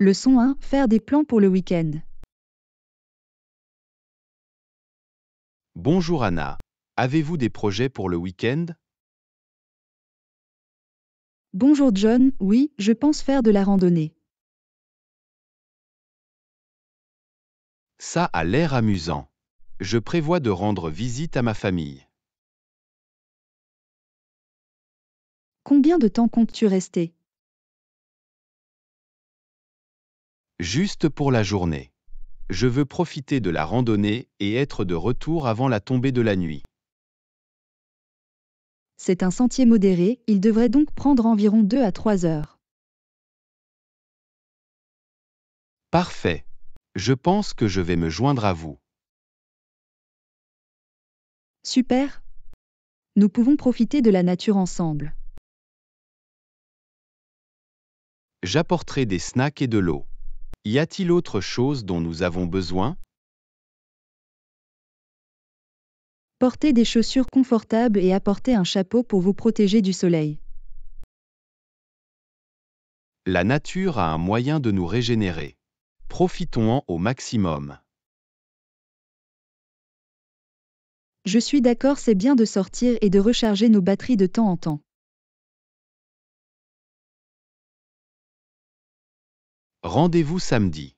Leçon 1. Hein, faire des plans pour le week-end. Bonjour Anna. Avez-vous des projets pour le week-end Bonjour John, oui, je pense faire de la randonnée. Ça a l'air amusant. Je prévois de rendre visite à ma famille. Combien de temps comptes-tu rester Juste pour la journée. Je veux profiter de la randonnée et être de retour avant la tombée de la nuit. C'est un sentier modéré, il devrait donc prendre environ 2 à 3 heures. Parfait. Je pense que je vais me joindre à vous. Super. Nous pouvons profiter de la nature ensemble. J'apporterai des snacks et de l'eau. Y a-t-il autre chose dont nous avons besoin Portez des chaussures confortables et apportez un chapeau pour vous protéger du soleil. La nature a un moyen de nous régénérer. Profitons-en au maximum. Je suis d'accord, c'est bien de sortir et de recharger nos batteries de temps en temps. Rendez-vous samedi.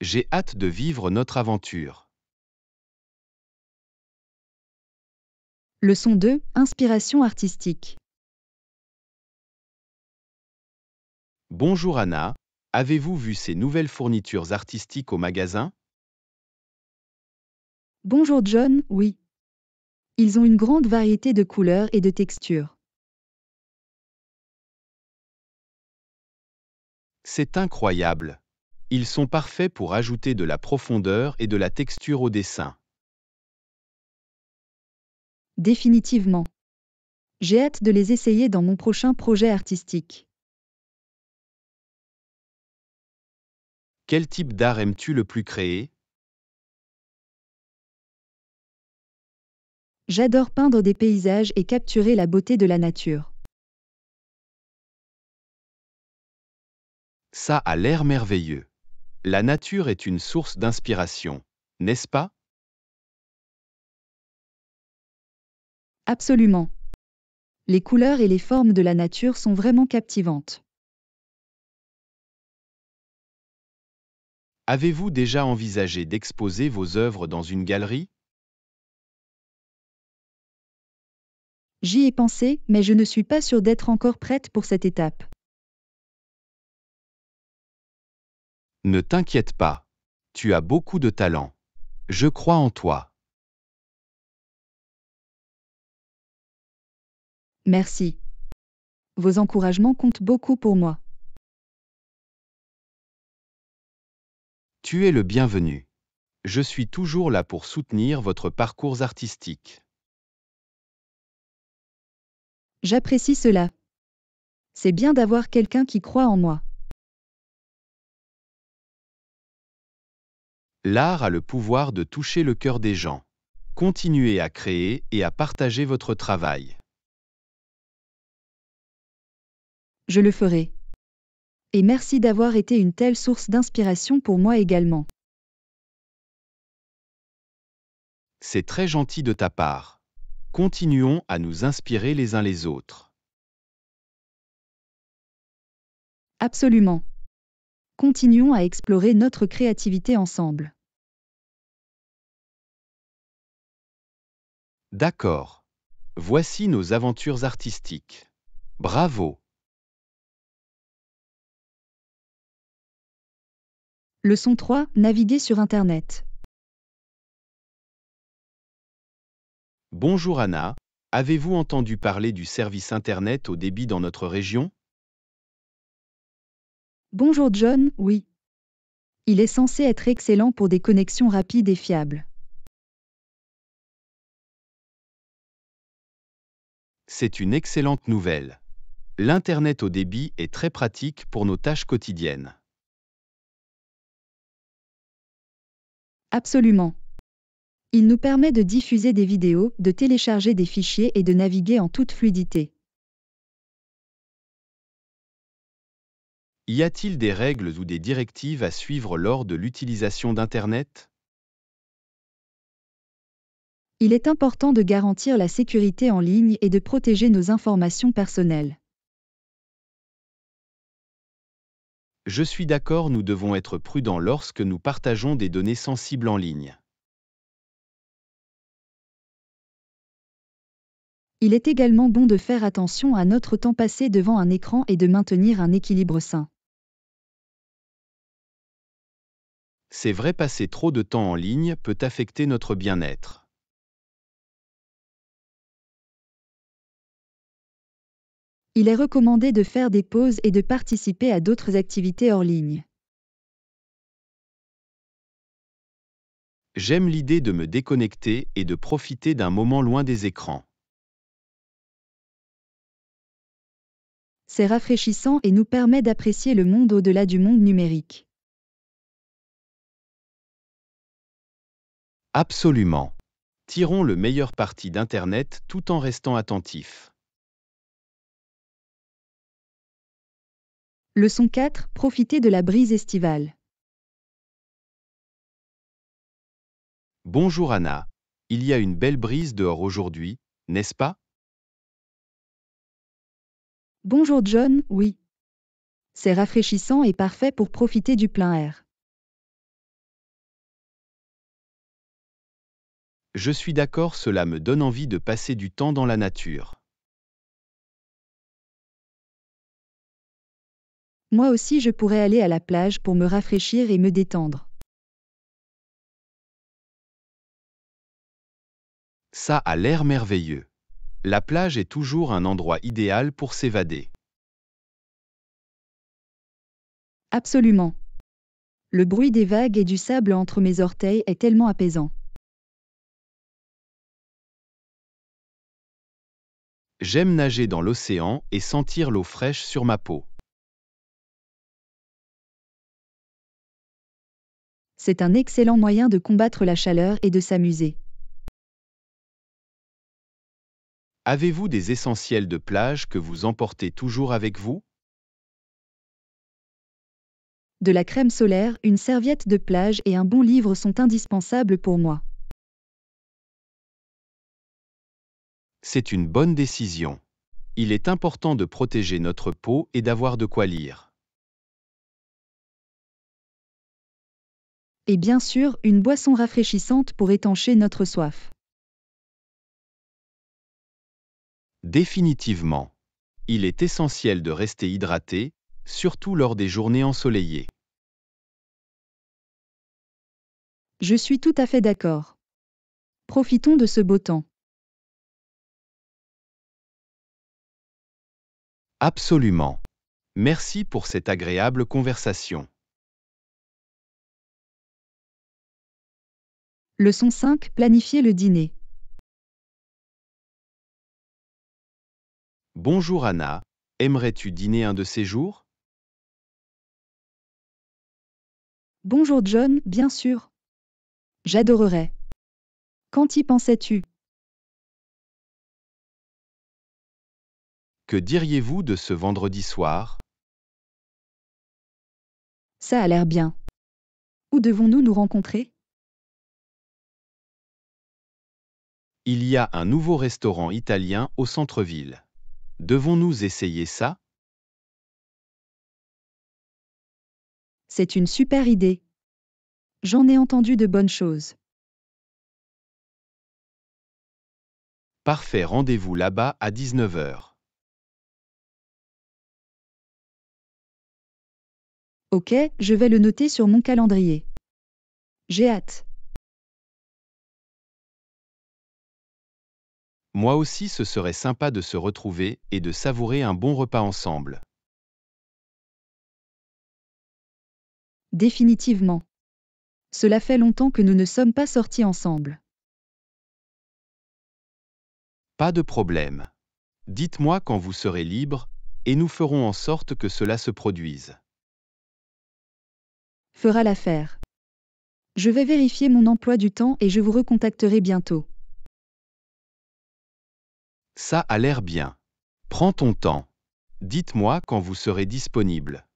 J'ai hâte de vivre notre aventure. Leçon 2. Inspiration artistique. Bonjour Anna, avez-vous vu ces nouvelles fournitures artistiques au magasin Bonjour John, oui. Ils ont une grande variété de couleurs et de textures. C'est incroyable. Ils sont parfaits pour ajouter de la profondeur et de la texture au dessin. Définitivement. J'ai hâte de les essayer dans mon prochain projet artistique. Quel type d'art aimes-tu le plus créer J'adore peindre des paysages et capturer la beauté de la nature. Ça a l'air merveilleux. La nature est une source d'inspiration, n'est-ce pas Absolument. Les couleurs et les formes de la nature sont vraiment captivantes. Avez-vous déjà envisagé d'exposer vos œuvres dans une galerie J'y ai pensé, mais je ne suis pas sûre d'être encore prête pour cette étape. Ne t'inquiète pas. Tu as beaucoup de talent. Je crois en toi. Merci. Vos encouragements comptent beaucoup pour moi. Tu es le bienvenu. Je suis toujours là pour soutenir votre parcours artistique. J'apprécie cela. C'est bien d'avoir quelqu'un qui croit en moi. L'art a le pouvoir de toucher le cœur des gens. Continuez à créer et à partager votre travail. Je le ferai. Et merci d'avoir été une telle source d'inspiration pour moi également. C'est très gentil de ta part. Continuons à nous inspirer les uns les autres. Absolument. Continuons à explorer notre créativité ensemble. D'accord. Voici nos aventures artistiques. Bravo. Leçon 3. Naviguer sur Internet. Bonjour Anna, avez-vous entendu parler du service Internet au débit dans notre région Bonjour John, oui. Il est censé être excellent pour des connexions rapides et fiables. C'est une excellente nouvelle. L'Internet au débit est très pratique pour nos tâches quotidiennes. Absolument. Il nous permet de diffuser des vidéos, de télécharger des fichiers et de naviguer en toute fluidité. Y a-t-il des règles ou des directives à suivre lors de l'utilisation d'Internet Il est important de garantir la sécurité en ligne et de protéger nos informations personnelles. Je suis d'accord, nous devons être prudents lorsque nous partageons des données sensibles en ligne. Il est également bon de faire attention à notre temps passé devant un écran et de maintenir un équilibre sain. c'est vrai passer trop de temps en ligne peut affecter notre bien-être. Il est recommandé de faire des pauses et de participer à d'autres activités hors ligne. J'aime l'idée de me déconnecter et de profiter d'un moment loin des écrans. C'est rafraîchissant et nous permet d'apprécier le monde au-delà du monde numérique. Absolument. Tirons le meilleur parti d'Internet tout en restant attentifs. Leçon 4. Profitez de la brise estivale. Bonjour Anna. Il y a une belle brise dehors aujourd'hui, n'est-ce pas Bonjour John, oui. C'est rafraîchissant et parfait pour profiter du plein air. Je suis d'accord, cela me donne envie de passer du temps dans la nature. Moi aussi je pourrais aller à la plage pour me rafraîchir et me détendre. Ça a l'air merveilleux. La plage est toujours un endroit idéal pour s'évader. Absolument. Le bruit des vagues et du sable entre mes orteils est tellement apaisant. J'aime nager dans l'océan et sentir l'eau fraîche sur ma peau. C'est un excellent moyen de combattre la chaleur et de s'amuser. Avez-vous des essentiels de plage que vous emportez toujours avec vous De la crème solaire, une serviette de plage et un bon livre sont indispensables pour moi. c'est une bonne décision. Il est important de protéger notre peau et d'avoir de quoi lire. Et bien sûr, une boisson rafraîchissante pour étancher notre soif. Définitivement. Il est essentiel de rester hydraté, surtout lors des journées ensoleillées. Je suis tout à fait d'accord. Profitons de ce beau temps. Absolument. Merci pour cette agréable conversation. Leçon 5. Planifier le dîner. Bonjour Anna, aimerais-tu dîner un de ces jours Bonjour John, bien sûr. J'adorerais. Quand y pensais-tu Que diriez-vous de ce vendredi soir Ça a l'air bien. Où devons-nous nous rencontrer Il y a un nouveau restaurant italien au centre-ville. Devons-nous essayer ça C'est une super idée. J'en ai entendu de bonnes choses. Parfait rendez-vous là-bas à 19h. Ok, je vais le noter sur mon calendrier. J'ai hâte. Moi aussi, ce serait sympa de se retrouver et de savourer un bon repas ensemble. Définitivement. Cela fait longtemps que nous ne sommes pas sortis ensemble. Pas de problème. Dites-moi quand vous serez libre, et nous ferons en sorte que cela se produise fera l'affaire. Je vais vérifier mon emploi du temps et je vous recontacterai bientôt. Ça a l'air bien. Prends ton temps. Dites-moi quand vous serez disponible.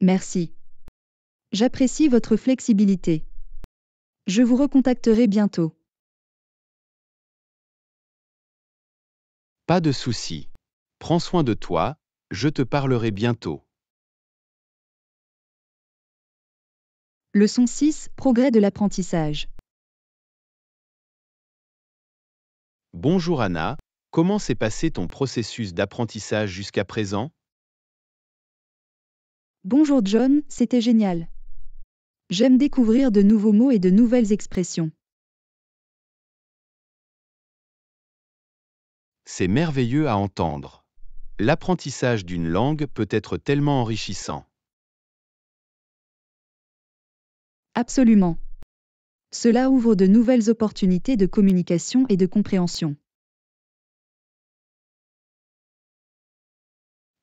Merci. J'apprécie votre flexibilité. Je vous recontacterai bientôt. Pas de souci. Prends soin de toi je te parlerai bientôt. Leçon 6. Progrès de l'apprentissage. Bonjour Anna, comment s'est passé ton processus d'apprentissage jusqu'à présent Bonjour John, c'était génial. J'aime découvrir de nouveaux mots et de nouvelles expressions. C'est merveilleux à entendre l'apprentissage d'une langue peut être tellement enrichissant. Absolument. Cela ouvre de nouvelles opportunités de communication et de compréhension.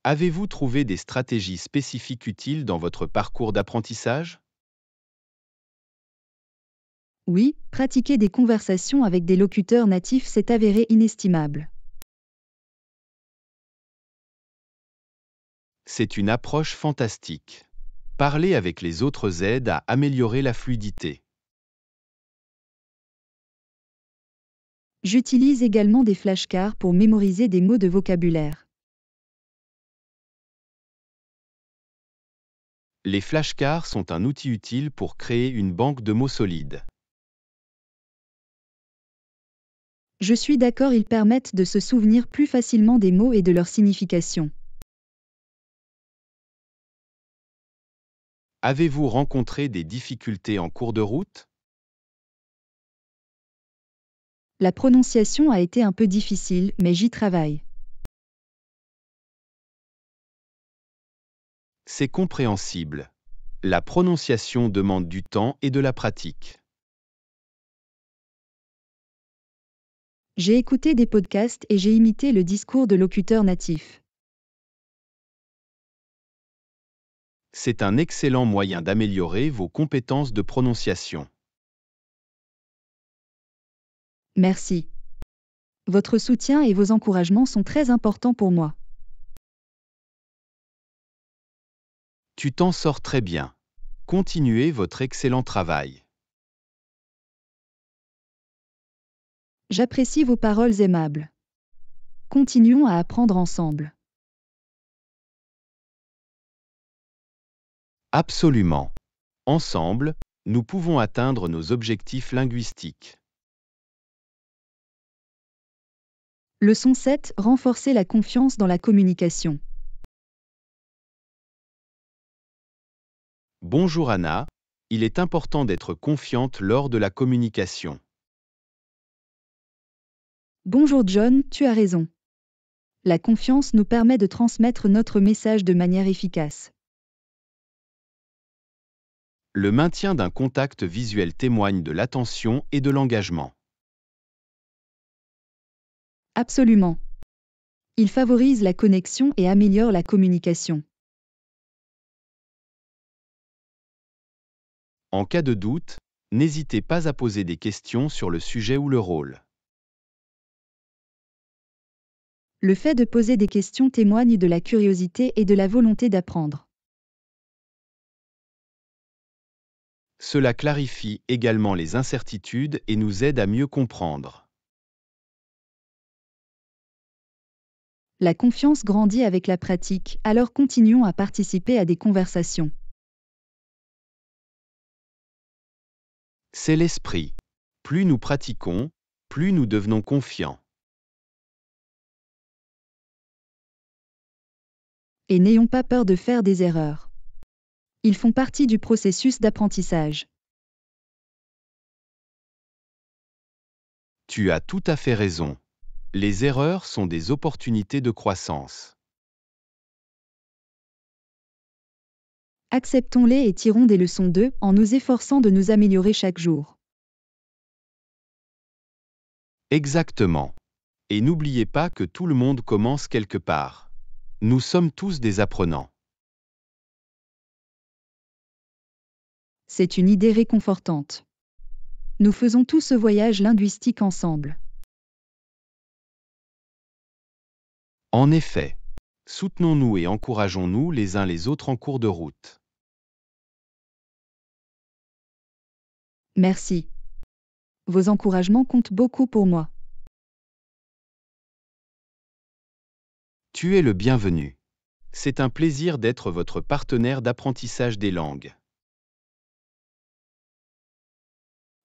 Avez-vous trouvé des stratégies spécifiques utiles dans votre parcours d'apprentissage Oui, pratiquer des conversations avec des locuteurs natifs s'est avéré inestimable. C'est une approche fantastique. Parler avec les autres aide à améliorer la fluidité. J'utilise également des flashcards pour mémoriser des mots de vocabulaire. Les flashcards sont un outil utile pour créer une banque de mots solides. Je suis d'accord, ils permettent de se souvenir plus facilement des mots et de leur signification. Avez-vous rencontré des difficultés en cours de route La prononciation a été un peu difficile, mais j'y travaille. C'est compréhensible. La prononciation demande du temps et de la pratique. J'ai écouté des podcasts et j'ai imité le discours de locuteurs natifs. C'est un excellent moyen d'améliorer vos compétences de prononciation. Merci. Votre soutien et vos encouragements sont très importants pour moi. Tu t'en sors très bien. Continuez votre excellent travail. J'apprécie vos paroles aimables. Continuons à apprendre ensemble. Absolument. Ensemble, nous pouvons atteindre nos objectifs linguistiques. Leçon 7. Renforcer la confiance dans la communication. Bonjour Anna, il est important d'être confiante lors de la communication. Bonjour John, tu as raison. La confiance nous permet de transmettre notre message de manière efficace. Le maintien d'un contact visuel témoigne de l'attention et de l'engagement. Absolument. Il favorise la connexion et améliore la communication. En cas de doute, n'hésitez pas à poser des questions sur le sujet ou le rôle. Le fait de poser des questions témoigne de la curiosité et de la volonté d'apprendre. Cela clarifie également les incertitudes et nous aide à mieux comprendre. La confiance grandit avec la pratique, alors continuons à participer à des conversations. C'est l'esprit. Plus nous pratiquons, plus nous devenons confiants. Et n'ayons pas peur de faire des erreurs ils font partie du processus d'apprentissage. Tu as tout à fait raison. Les erreurs sont des opportunités de croissance. Acceptons-les et tirons des leçons d'eux en nous efforçant de nous améliorer chaque jour. Exactement. Et n'oubliez pas que tout le monde commence quelque part. Nous sommes tous des apprenants. C'est une idée réconfortante. Nous faisons tout ce voyage linguistique ensemble. En effet, soutenons-nous et encourageons-nous les uns les autres en cours de route. Merci. Vos encouragements comptent beaucoup pour moi. Tu es le bienvenu. C'est un plaisir d'être votre partenaire d'apprentissage des langues.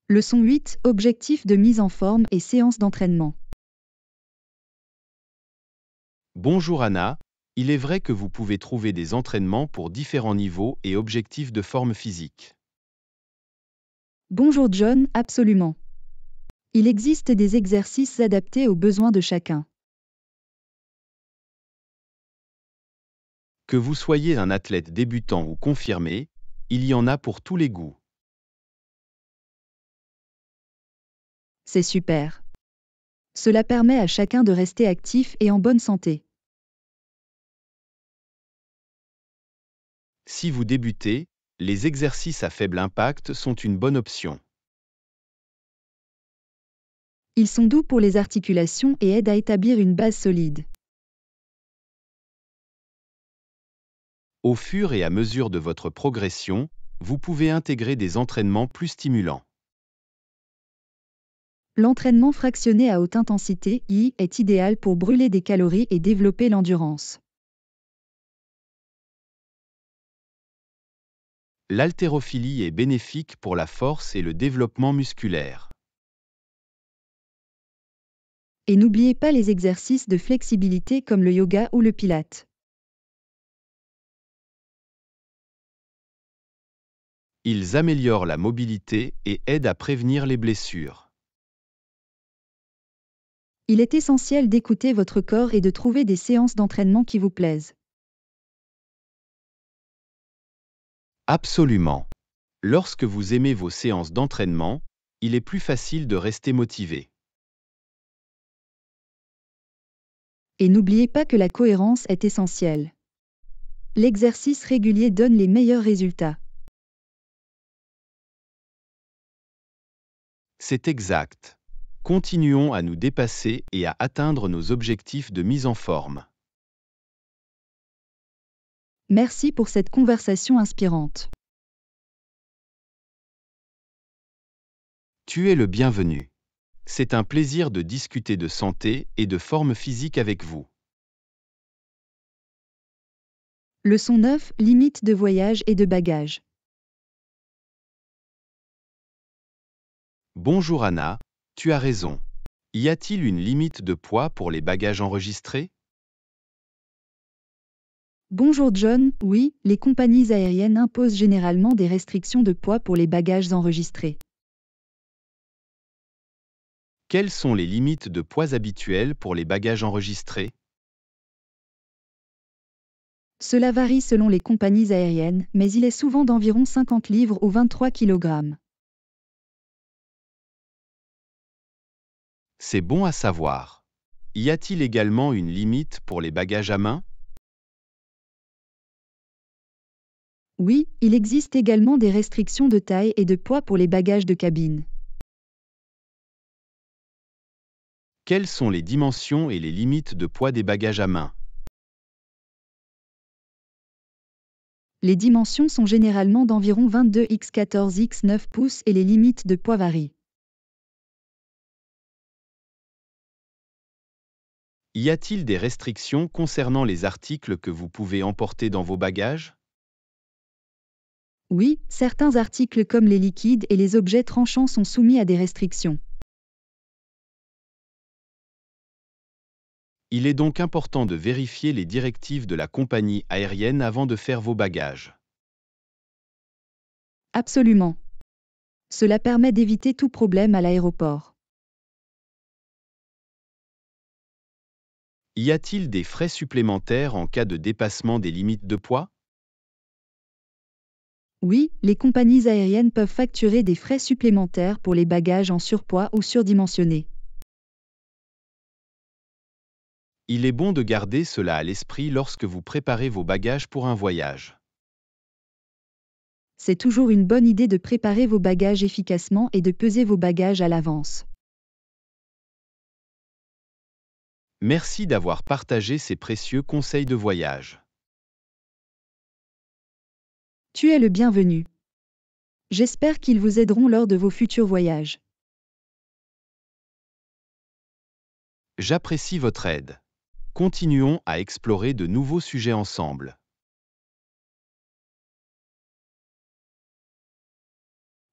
Leçon 8 Objectifs de mise en forme et séance d'entraînement. Bonjour Anna, il est vrai que vous pouvez trouver des entraînements pour différents niveaux et objectifs de forme physique. Bonjour John, absolument. Il existe des exercices adaptés aux besoins de chacun. Que vous soyez un athlète débutant ou confirmé, il y en a pour tous les goûts. C'est super. Cela permet à chacun de rester actif et en bonne santé. Si vous débutez, les exercices à faible impact sont une bonne option. Ils sont doux pour les articulations et aident à établir une base solide. Au fur et à mesure de votre progression, vous pouvez intégrer des entraînements plus stimulants. L'entraînement fractionné à haute intensité I est idéal pour brûler des calories et développer l'endurance. L'haltérophilie est bénéfique pour la force et le développement musculaire. Et n'oubliez pas les exercices de flexibilité comme le yoga ou le pilate. Ils améliorent la mobilité et aident à prévenir les blessures il est essentiel d'écouter votre corps et de trouver des séances d'entraînement qui vous plaisent. Absolument. Lorsque vous aimez vos séances d'entraînement, il est plus facile de rester motivé. Et n'oubliez pas que la cohérence est essentielle. L'exercice régulier donne les meilleurs résultats. C'est exact. Continuons à nous dépasser et à atteindre nos objectifs de mise en forme. Merci pour cette conversation inspirante. Tu es le bienvenu. C'est un plaisir de discuter de santé et de forme physique avec vous. Leçon 9. Limites de voyage et de bagages. Bonjour Anna, tu as raison. Y a-t-il une limite de poids pour les bagages enregistrés Bonjour John, oui, les compagnies aériennes imposent généralement des restrictions de poids pour les bagages enregistrés. Quelles sont les limites de poids habituelles pour les bagages enregistrés Cela varie selon les compagnies aériennes, mais il est souvent d'environ 50 livres ou 23 kg. C'est bon à savoir. Y a-t-il également une limite pour les bagages à main Oui, il existe également des restrictions de taille et de poids pour les bagages de cabine. Quelles sont les dimensions et les limites de poids des bagages à main Les dimensions sont généralement d'environ 22 x 14 x 9 pouces et les limites de poids varient. Y a-t-il des restrictions concernant les articles que vous pouvez emporter dans vos bagages Oui, certains articles comme les liquides et les objets tranchants sont soumis à des restrictions. Il est donc important de vérifier les directives de la compagnie aérienne avant de faire vos bagages. Absolument. Cela permet d'éviter tout problème à l'aéroport. Y a-t-il des frais supplémentaires en cas de dépassement des limites de poids Oui, les compagnies aériennes peuvent facturer des frais supplémentaires pour les bagages en surpoids ou surdimensionnés. Il est bon de garder cela à l'esprit lorsque vous préparez vos bagages pour un voyage. C'est toujours une bonne idée de préparer vos bagages efficacement et de peser vos bagages à l'avance. Merci d'avoir partagé ces précieux conseils de voyage. Tu es le bienvenu. J'espère qu'ils vous aideront lors de vos futurs voyages. J'apprécie votre aide. Continuons à explorer de nouveaux sujets ensemble.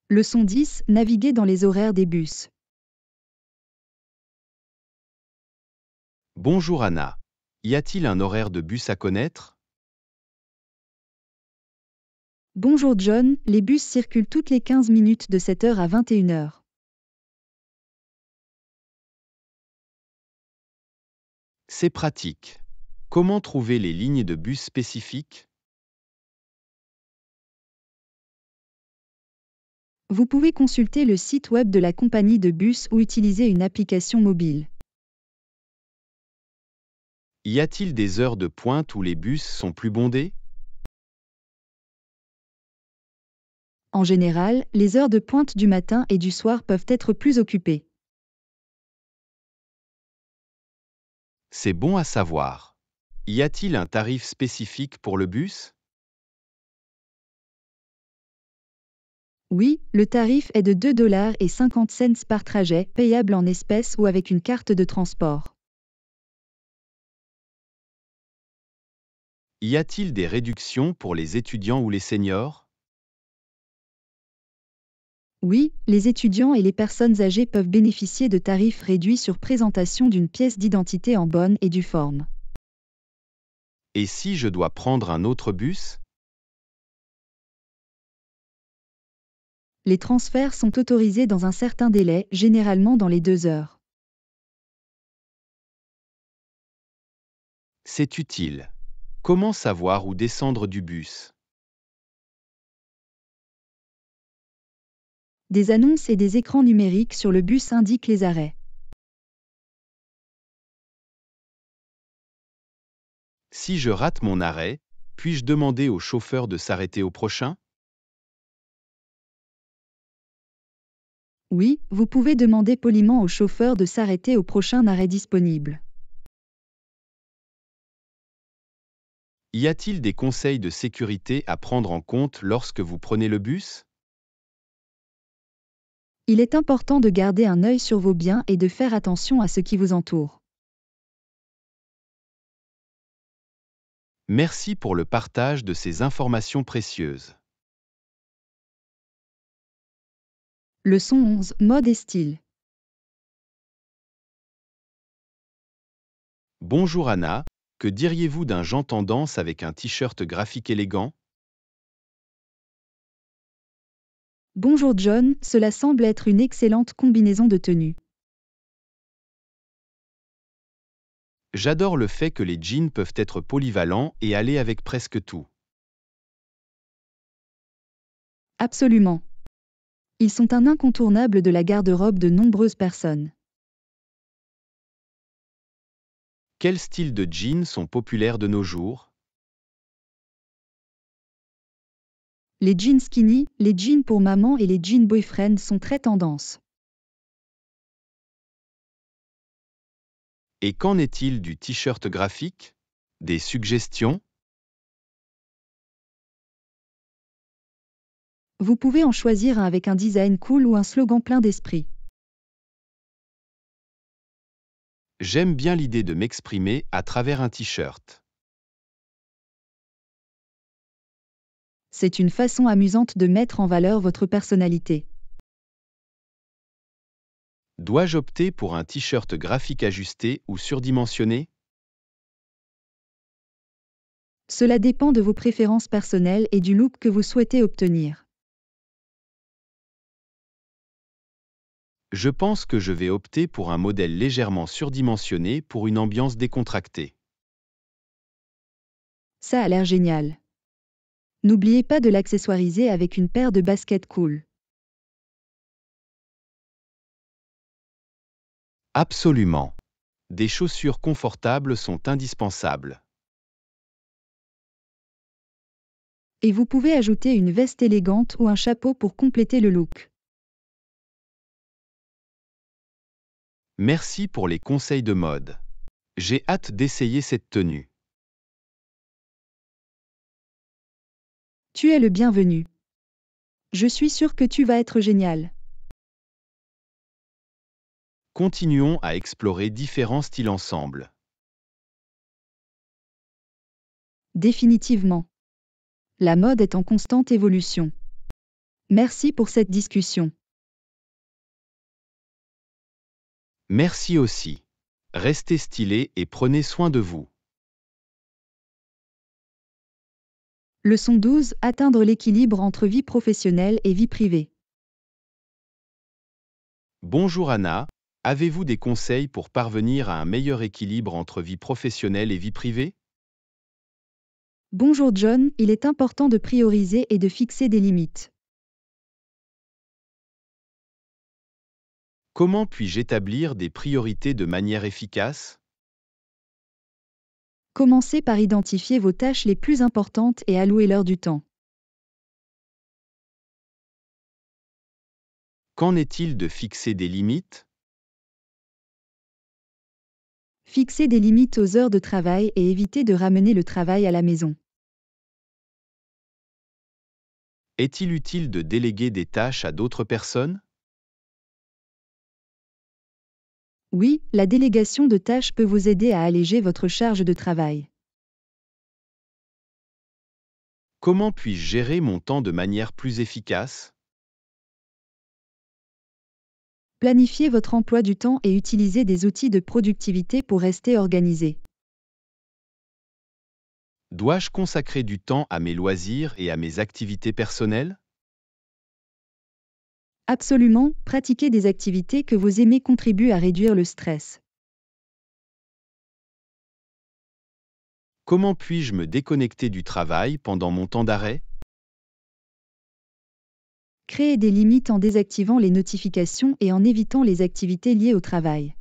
Leçon 10. Naviguer dans les horaires des bus. Bonjour Anna. Y a-t-il un horaire de bus à connaître Bonjour John, les bus circulent toutes les 15 minutes de 7h à 21h. C'est pratique. Comment trouver les lignes de bus spécifiques Vous pouvez consulter le site web de la compagnie de bus ou utiliser une application mobile. Y a-t-il des heures de pointe où les bus sont plus bondés En général, les heures de pointe du matin et du soir peuvent être plus occupées. C'est bon à savoir. Y a-t-il un tarif spécifique pour le bus Oui, le tarif est de et cents par trajet, payable en espèces ou avec une carte de transport. Y a-t-il des réductions pour les étudiants ou les seniors Oui, les étudiants et les personnes âgées peuvent bénéficier de tarifs réduits sur présentation d'une pièce d'identité en bonne et due forme. Et si je dois prendre un autre bus Les transferts sont autorisés dans un certain délai, généralement dans les deux heures. C'est utile. Comment savoir où descendre du bus Des annonces et des écrans numériques sur le bus indiquent les arrêts. Si je rate mon arrêt, puis-je demander au chauffeur de s'arrêter au prochain Oui, vous pouvez demander poliment au chauffeur de s'arrêter au prochain arrêt disponible. Y a-t-il des conseils de sécurité à prendre en compte lorsque vous prenez le bus Il est important de garder un œil sur vos biens et de faire attention à ce qui vous entoure. Merci pour le partage de ces informations précieuses. Leçon 11 Mode et style. Bonjour Anna, que diriez-vous d'un Jean Tendance avec un t-shirt graphique élégant Bonjour John, cela semble être une excellente combinaison de tenues. J'adore le fait que les jeans peuvent être polyvalents et aller avec presque tout. Absolument. Ils sont un incontournable de la garde-robe de nombreuses personnes. Quels styles de jeans sont populaires de nos jours Les jeans skinny, les jeans pour maman et les jeans boyfriend sont très tendances. Et qu'en est-il du t-shirt graphique Des suggestions Vous pouvez en choisir un avec un design cool ou un slogan plein d'esprit. J'aime bien l'idée de m'exprimer à travers un t-shirt. C'est une façon amusante de mettre en valeur votre personnalité. Dois-je opter pour un t-shirt graphique ajusté ou surdimensionné Cela dépend de vos préférences personnelles et du look que vous souhaitez obtenir. je pense que je vais opter pour un modèle légèrement surdimensionné pour une ambiance décontractée. Ça a l'air génial. N'oubliez pas de l'accessoiriser avec une paire de baskets cool. Absolument. Des chaussures confortables sont indispensables. Et vous pouvez ajouter une veste élégante ou un chapeau pour compléter le look. Merci pour les conseils de mode. J'ai hâte d'essayer cette tenue. Tu es le bienvenu. Je suis sûre que tu vas être génial. Continuons à explorer différents styles ensemble. Définitivement. La mode est en constante évolution. Merci pour cette discussion. Merci aussi. Restez stylé et prenez soin de vous. Leçon 12. Atteindre l'équilibre entre vie professionnelle et vie privée. Bonjour Anna, avez-vous des conseils pour parvenir à un meilleur équilibre entre vie professionnelle et vie privée Bonjour John, il est important de prioriser et de fixer des limites. Comment puis-je établir des priorités de manière efficace Commencez par identifier vos tâches les plus importantes et allouez leur du temps. Qu'en est-il de fixer des limites Fixer des limites aux heures de travail et éviter de ramener le travail à la maison. Est-il utile de déléguer des tâches à d'autres personnes Oui, la délégation de tâches peut vous aider à alléger votre charge de travail. Comment puis-je gérer mon temps de manière plus efficace Planifiez votre emploi du temps et utilisez des outils de productivité pour rester organisé. Dois-je consacrer du temps à mes loisirs et à mes activités personnelles Absolument, pratiquer des activités que vous aimez contribuent à réduire le stress. Comment puis-je me déconnecter du travail pendant mon temps d'arrêt Créer des limites en désactivant les notifications et en évitant les activités liées au travail.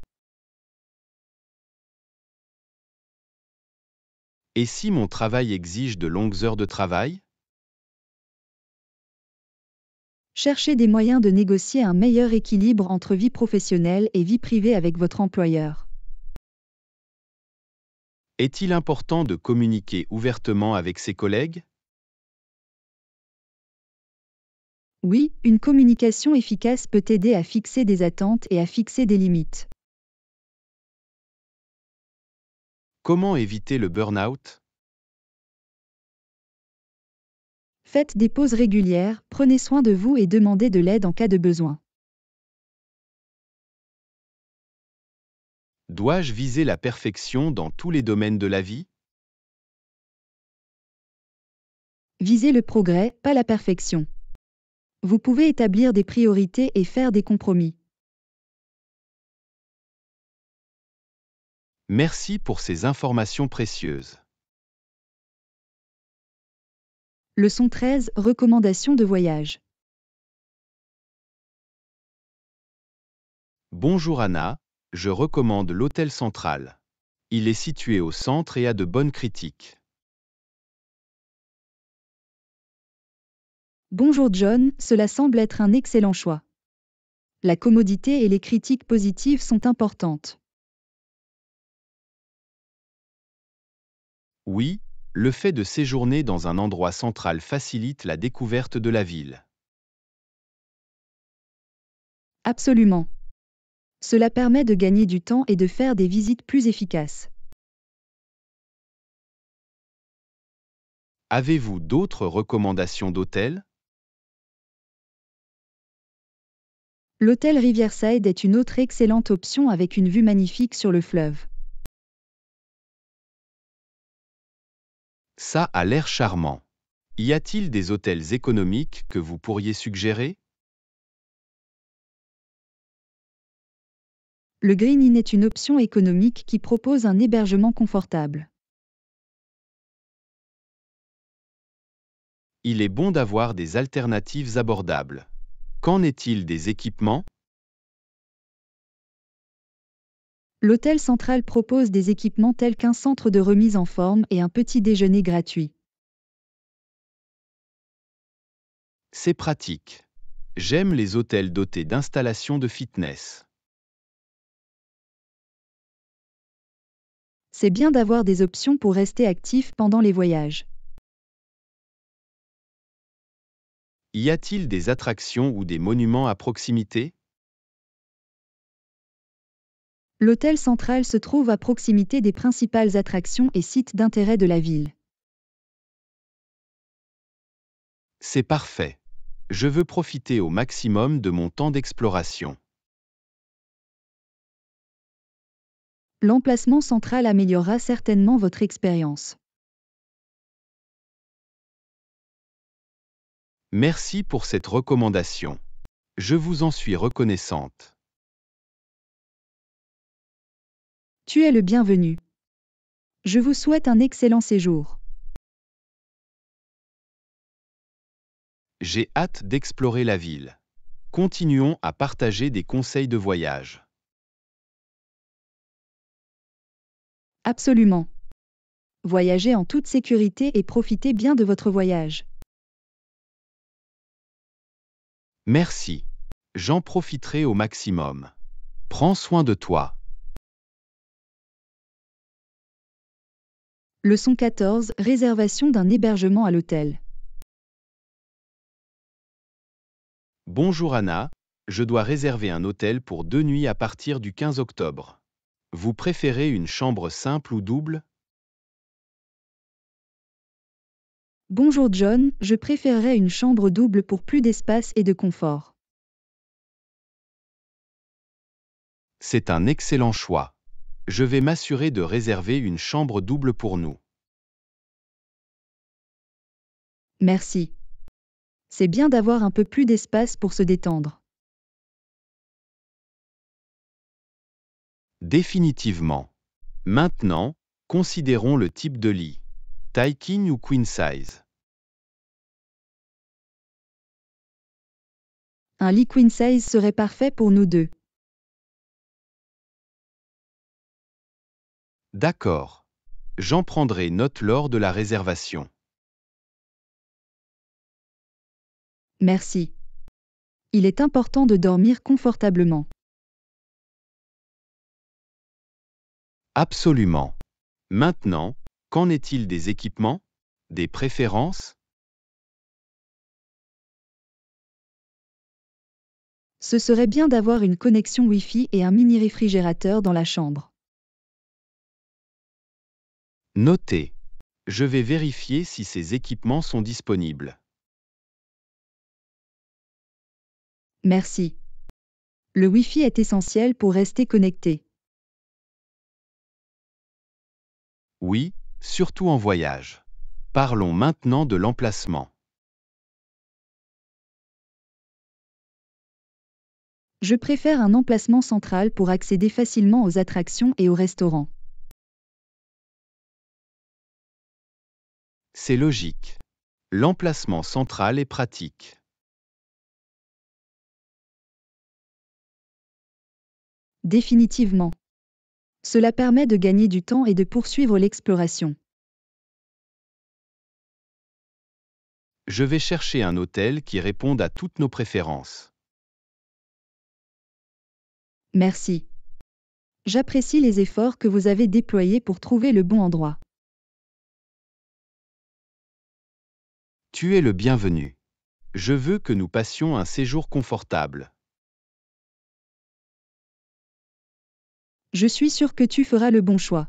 Et si mon travail exige de longues heures de travail Cherchez des moyens de négocier un meilleur équilibre entre vie professionnelle et vie privée avec votre employeur. Est-il important de communiquer ouvertement avec ses collègues Oui, une communication efficace peut aider à fixer des attentes et à fixer des limites. Comment éviter le burn-out Faites des pauses régulières, prenez soin de vous et demandez de l'aide en cas de besoin. Dois-je viser la perfection dans tous les domaines de la vie Visez le progrès, pas la perfection. Vous pouvez établir des priorités et faire des compromis. Merci pour ces informations précieuses. Leçon 13 Recommandations de voyage. Bonjour Anna, je recommande l'Hôtel Central. Il est situé au centre et a de bonnes critiques. Bonjour John, cela semble être un excellent choix. La commodité et les critiques positives sont importantes. Oui, le fait de séjourner dans un endroit central facilite la découverte de la ville. Absolument. Cela permet de gagner du temps et de faire des visites plus efficaces. Avez-vous d'autres recommandations d'hôtels L'hôtel Riverside est une autre excellente option avec une vue magnifique sur le fleuve. Ça a l'air charmant. Y a-t-il des hôtels économiques que vous pourriez suggérer Le Green Inn est une option économique qui propose un hébergement confortable. Il est bon d'avoir des alternatives abordables. Qu'en est-il des équipements L'hôtel central propose des équipements tels qu'un centre de remise en forme et un petit déjeuner gratuit. C'est pratique. J'aime les hôtels dotés d'installations de fitness. C'est bien d'avoir des options pour rester actif pendant les voyages. Y a-t-il des attractions ou des monuments à proximité L'hôtel central se trouve à proximité des principales attractions et sites d'intérêt de la ville. C'est parfait. Je veux profiter au maximum de mon temps d'exploration. L'emplacement central améliorera certainement votre expérience. Merci pour cette recommandation. Je vous en suis reconnaissante. Tu es le bienvenu. Je vous souhaite un excellent séjour. J'ai hâte d'explorer la ville. Continuons à partager des conseils de voyage. Absolument. Voyagez en toute sécurité et profitez bien de votre voyage. Merci. J'en profiterai au maximum. Prends soin de toi. Leçon 14 Réservation d'un hébergement à l'hôtel. Bonjour Anna, je dois réserver un hôtel pour deux nuits à partir du 15 octobre. Vous préférez une chambre simple ou double Bonjour John, je préférerais une chambre double pour plus d'espace et de confort. C'est un excellent choix je vais m'assurer de réserver une chambre double pour nous. Merci. C'est bien d'avoir un peu plus d'espace pour se détendre. Définitivement. Maintenant, considérons le type de lit. Taille king ou queen size. Un lit queen size serait parfait pour nous deux. D'accord. J'en prendrai note lors de la réservation. Merci. Il est important de dormir confortablement. Absolument. Maintenant, qu'en est-il des équipements Des préférences Ce serait bien d'avoir une connexion Wi-Fi et un mini réfrigérateur dans la chambre. Notez. Je vais vérifier si ces équipements sont disponibles. Merci. Le Wi-Fi est essentiel pour rester connecté. Oui, surtout en voyage. Parlons maintenant de l'emplacement. Je préfère un emplacement central pour accéder facilement aux attractions et aux restaurants. C'est logique. L'emplacement central est pratique. Définitivement. Cela permet de gagner du temps et de poursuivre l'exploration. Je vais chercher un hôtel qui réponde à toutes nos préférences. Merci. J'apprécie les efforts que vous avez déployés pour trouver le bon endroit. Tu es le bienvenu. Je veux que nous passions un séjour confortable. Je suis sûr que tu feras le bon choix.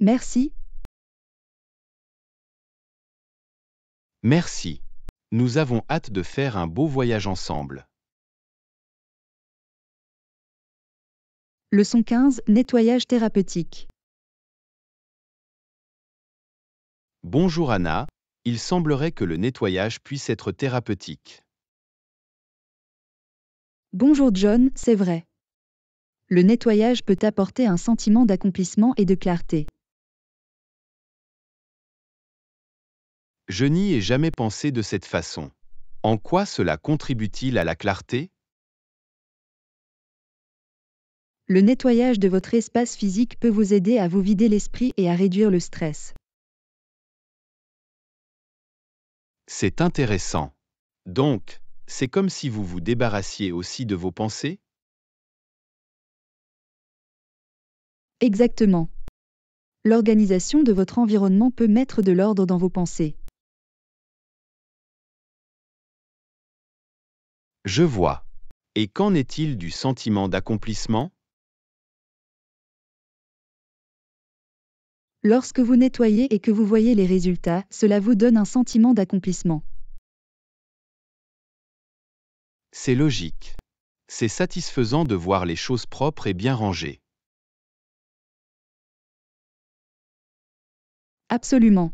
Merci. Merci. Nous avons hâte de faire un beau voyage ensemble. Leçon 15. Nettoyage thérapeutique. Bonjour Anna, il semblerait que le nettoyage puisse être thérapeutique. Bonjour John, c'est vrai. Le nettoyage peut apporter un sentiment d'accomplissement et de clarté. Je n'y ai jamais pensé de cette façon. En quoi cela contribue-t-il à la clarté Le nettoyage de votre espace physique peut vous aider à vous vider l'esprit et à réduire le stress. C'est intéressant. Donc, c'est comme si vous vous débarrassiez aussi de vos pensées Exactement. L'organisation de votre environnement peut mettre de l'ordre dans vos pensées. Je vois. Et qu'en est-il du sentiment d'accomplissement Lorsque vous nettoyez et que vous voyez les résultats, cela vous donne un sentiment d'accomplissement. C'est logique. C'est satisfaisant de voir les choses propres et bien rangées. Absolument.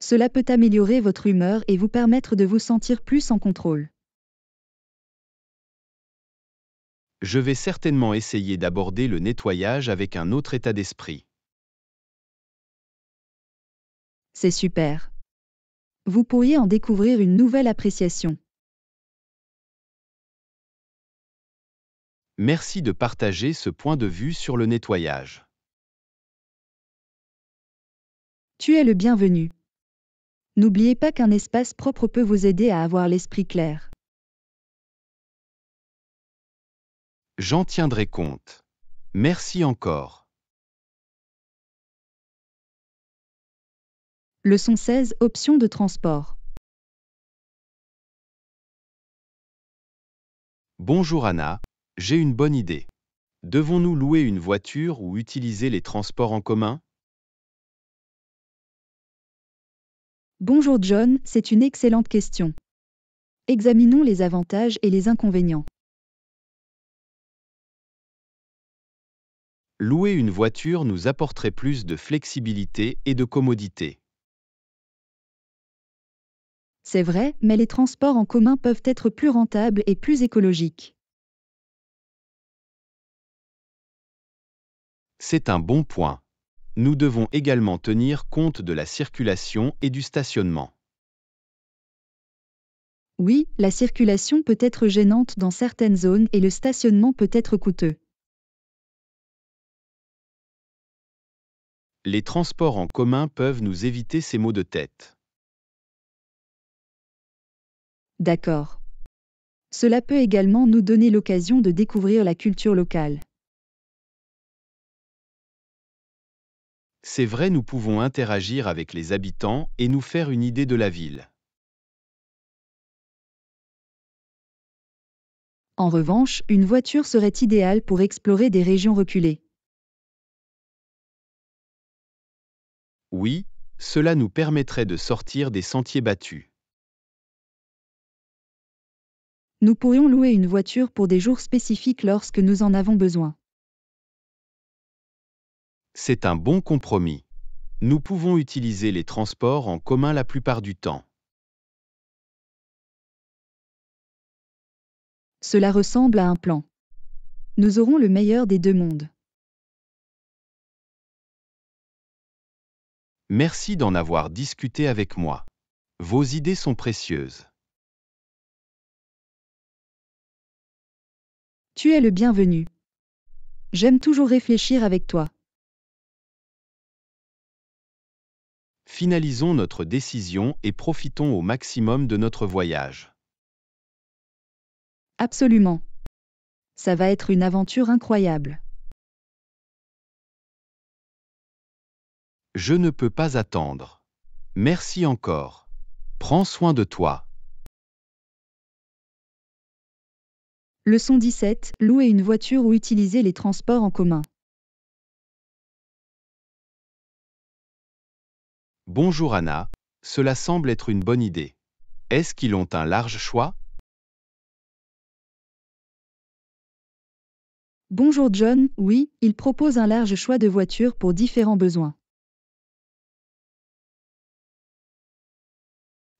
Cela peut améliorer votre humeur et vous permettre de vous sentir plus en contrôle. Je vais certainement essayer d'aborder le nettoyage avec un autre état d'esprit. C'est super. Vous pourriez en découvrir une nouvelle appréciation. Merci de partager ce point de vue sur le nettoyage. Tu es le bienvenu. N'oubliez pas qu'un espace propre peut vous aider à avoir l'esprit clair. J'en tiendrai compte. Merci encore. Leçon 16 Options de transport. Bonjour Anna, j'ai une bonne idée. Devons-nous louer une voiture ou utiliser les transports en commun Bonjour John, c'est une excellente question. Examinons les avantages et les inconvénients. Louer une voiture nous apporterait plus de flexibilité et de commodité. C'est vrai, mais les transports en commun peuvent être plus rentables et plus écologiques. C'est un bon point. Nous devons également tenir compte de la circulation et du stationnement. Oui, la circulation peut être gênante dans certaines zones et le stationnement peut être coûteux. Les transports en commun peuvent nous éviter ces maux de tête. D'accord. Cela peut également nous donner l'occasion de découvrir la culture locale. C'est vrai, nous pouvons interagir avec les habitants et nous faire une idée de la ville. En revanche, une voiture serait idéale pour explorer des régions reculées. Oui, cela nous permettrait de sortir des sentiers battus. nous pourrions louer une voiture pour des jours spécifiques lorsque nous en avons besoin. C'est un bon compromis. Nous pouvons utiliser les transports en commun la plupart du temps. Cela ressemble à un plan. Nous aurons le meilleur des deux mondes. Merci d'en avoir discuté avec moi. Vos idées sont précieuses. Tu es le bienvenu. J'aime toujours réfléchir avec toi. Finalisons notre décision et profitons au maximum de notre voyage. Absolument. Ça va être une aventure incroyable. Je ne peux pas attendre. Merci encore. Prends soin de toi. Leçon 17. Louer une voiture ou utiliser les transports en commun. Bonjour Anna, cela semble être une bonne idée. Est-ce qu'ils ont un large choix Bonjour John, oui, ils proposent un large choix de voitures pour différents besoins.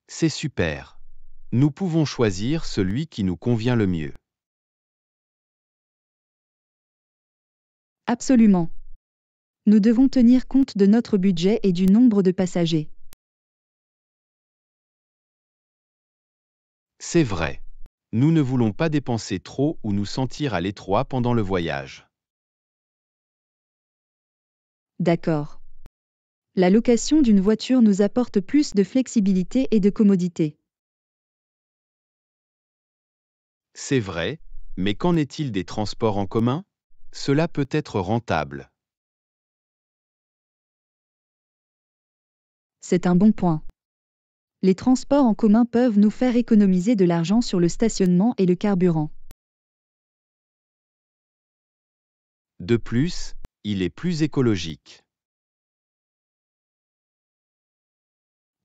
C'est super. Nous pouvons choisir celui qui nous convient le mieux. Absolument. Nous devons tenir compte de notre budget et du nombre de passagers. C'est vrai. Nous ne voulons pas dépenser trop ou nous sentir à l'étroit pendant le voyage. D'accord. La location d'une voiture nous apporte plus de flexibilité et de commodité. C'est vrai, mais qu'en est-il des transports en commun cela peut être rentable. C'est un bon point. Les transports en commun peuvent nous faire économiser de l'argent sur le stationnement et le carburant. De plus, il est plus écologique.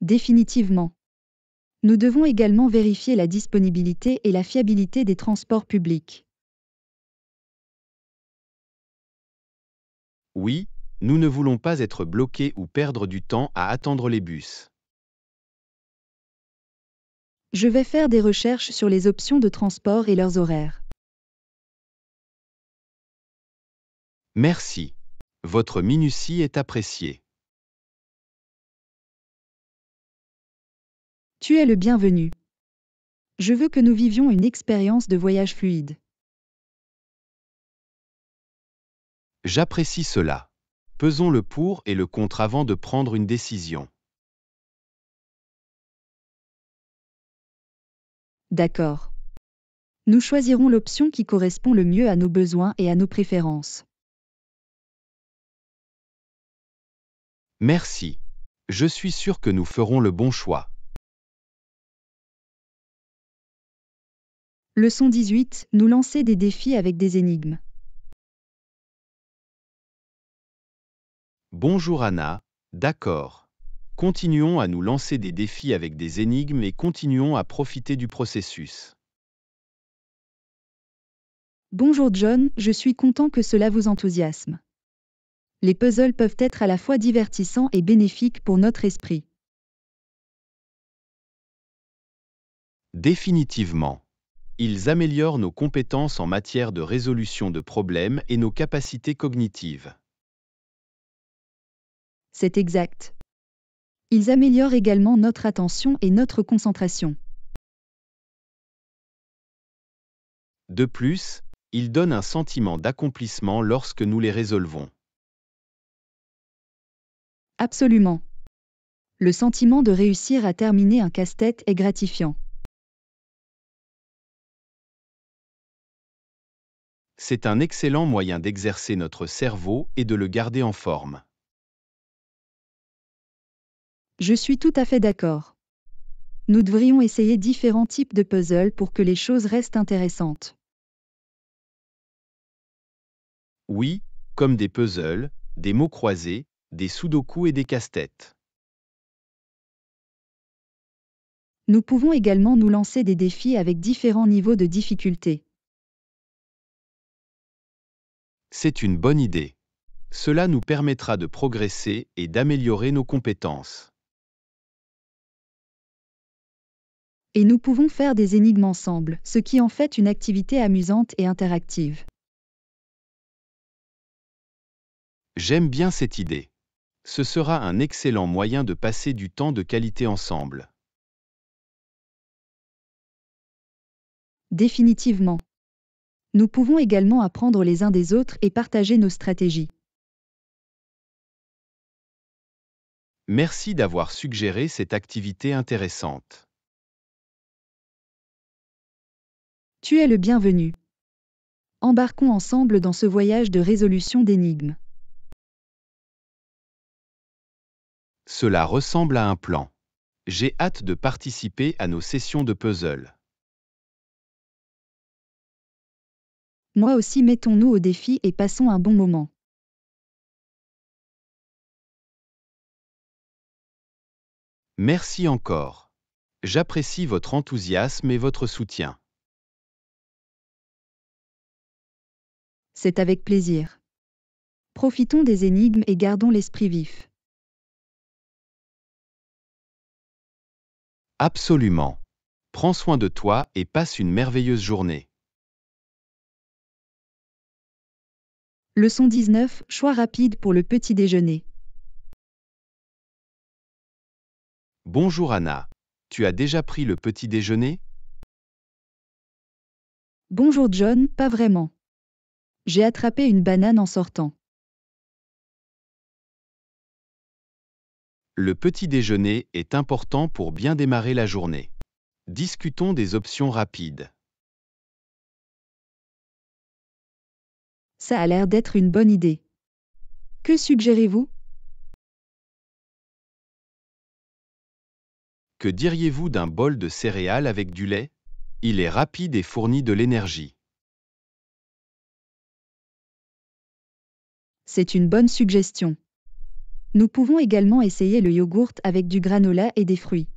Définitivement. Nous devons également vérifier la disponibilité et la fiabilité des transports publics. Oui, nous ne voulons pas être bloqués ou perdre du temps à attendre les bus. Je vais faire des recherches sur les options de transport et leurs horaires. Merci. Votre minutie est appréciée. Tu es le bienvenu. Je veux que nous vivions une expérience de voyage fluide. J'apprécie cela. Pesons le pour et le contre avant de prendre une décision. D'accord. Nous choisirons l'option qui correspond le mieux à nos besoins et à nos préférences. Merci. Je suis sûr que nous ferons le bon choix. Leçon 18. Nous lancer des défis avec des énigmes. Bonjour Anna, d'accord. Continuons à nous lancer des défis avec des énigmes et continuons à profiter du processus. Bonjour John, je suis content que cela vous enthousiasme. Les puzzles peuvent être à la fois divertissants et bénéfiques pour notre esprit. Définitivement. Ils améliorent nos compétences en matière de résolution de problèmes et nos capacités cognitives c'est exact. Ils améliorent également notre attention et notre concentration. De plus, ils donnent un sentiment d'accomplissement lorsque nous les résolvons. Absolument. Le sentiment de réussir à terminer un casse-tête est gratifiant. C'est un excellent moyen d'exercer notre cerveau et de le garder en forme. Je suis tout à fait d'accord. Nous devrions essayer différents types de puzzles pour que les choses restent intéressantes. Oui, comme des puzzles, des mots croisés, des sudoku et des casse-têtes. Nous pouvons également nous lancer des défis avec différents niveaux de difficulté. C'est une bonne idée. Cela nous permettra de progresser et d'améliorer nos compétences. et nous pouvons faire des énigmes ensemble, ce qui en fait une activité amusante et interactive. J'aime bien cette idée. Ce sera un excellent moyen de passer du temps de qualité ensemble. Définitivement. Nous pouvons également apprendre les uns des autres et partager nos stratégies. Merci d'avoir suggéré cette activité intéressante. Tu es le bienvenu. Embarquons ensemble dans ce voyage de résolution d'énigmes. Cela ressemble à un plan. J'ai hâte de participer à nos sessions de puzzle. Moi aussi mettons-nous au défi et passons un bon moment. Merci encore. J'apprécie votre enthousiasme et votre soutien. C'est avec plaisir. Profitons des énigmes et gardons l'esprit vif. Absolument. Prends soin de toi et passe une merveilleuse journée. Leçon 19. Choix rapide pour le petit déjeuner. Bonjour Anna. Tu as déjà pris le petit déjeuner Bonjour John, pas vraiment. J'ai attrapé une banane en sortant. Le petit déjeuner est important pour bien démarrer la journée. Discutons des options rapides. Ça a l'air d'être une bonne idée. Que suggérez-vous Que diriez-vous d'un bol de céréales avec du lait Il est rapide et fournit de l'énergie. C'est une bonne suggestion. Nous pouvons également essayer le yogourt avec du granola et des fruits.